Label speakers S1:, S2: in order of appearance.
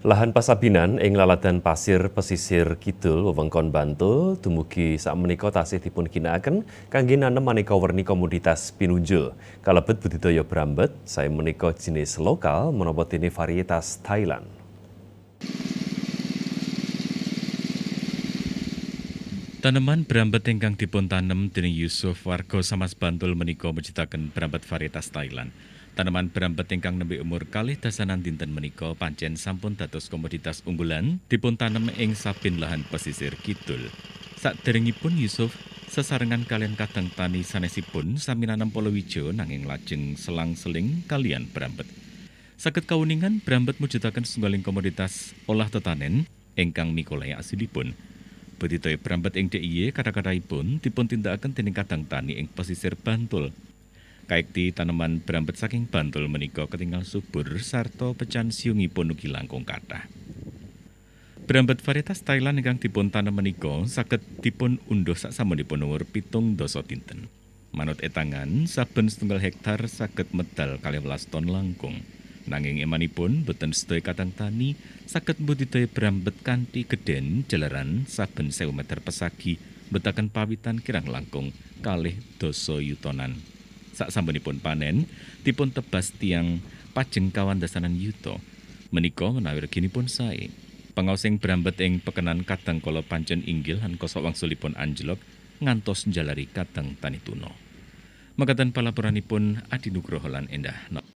S1: Lahan pasabinan ing lalatan pasir pesisir kidul wewengkon Bantul dumugi sakmenika tasih dipun ginakaken kangge nanem maneka werni komoditas pinunjul. Kalebet budidaya brambet, saya menika jenis lokal menapa dene varietas Thailand. Tanaman
S2: berambat ingkang dipun tanem dening Yusuf Wargo Samas Bantul menika menciptakan berambat varietas Thailand. Tanaman berambat ingkang nembe umur kalih dasanan dinten menika pancen sampun dados komoditas unggulan dipun tanem ing saben lahan pesisir kidul. Saderengipun Yusuf sesarengan kalian kadang tani sanesipun sami nanam polowijo nanging lajeng selang-seling kalian berambat. Sakit kawuningan berambat menciptakan setunggaling komoditas olah tetanen ingkang mikolaya asilipun. Budidaya Brambat ing DIY kata-kataipun dipuntindakan dening kadang tani ing pesisir Bantul. Kaik di tanaman Brambat saking Bantul menika ketinggal subur sarto pecan siungipun ugi langkung kathah. Brambat varietas Thailand ingkang dipun tanam menika saged dipun unduh saksamunipun umur pitung dasa dinten. Manut etangan saben setengah hektar saged medal 12 ton langkung. Nanging emanipun boten sedaya katang tani saged mbudidaya brambet kanthi geden jeleran saben sewu meter pesagi betakan pawitan kirang langkung kalih dosa yutonan. Sak sampunipun panen dipun tebas tiang pajeng dasanan yuto. Menika menawi reginipun sae. Pengausing brambet ing pekenan kadang kala pancen inggil han kosok wangsulipun anjelok, ngantos njalari kadang tani tuno. Mekaten palaporanipun Adi Nugroholan Endah.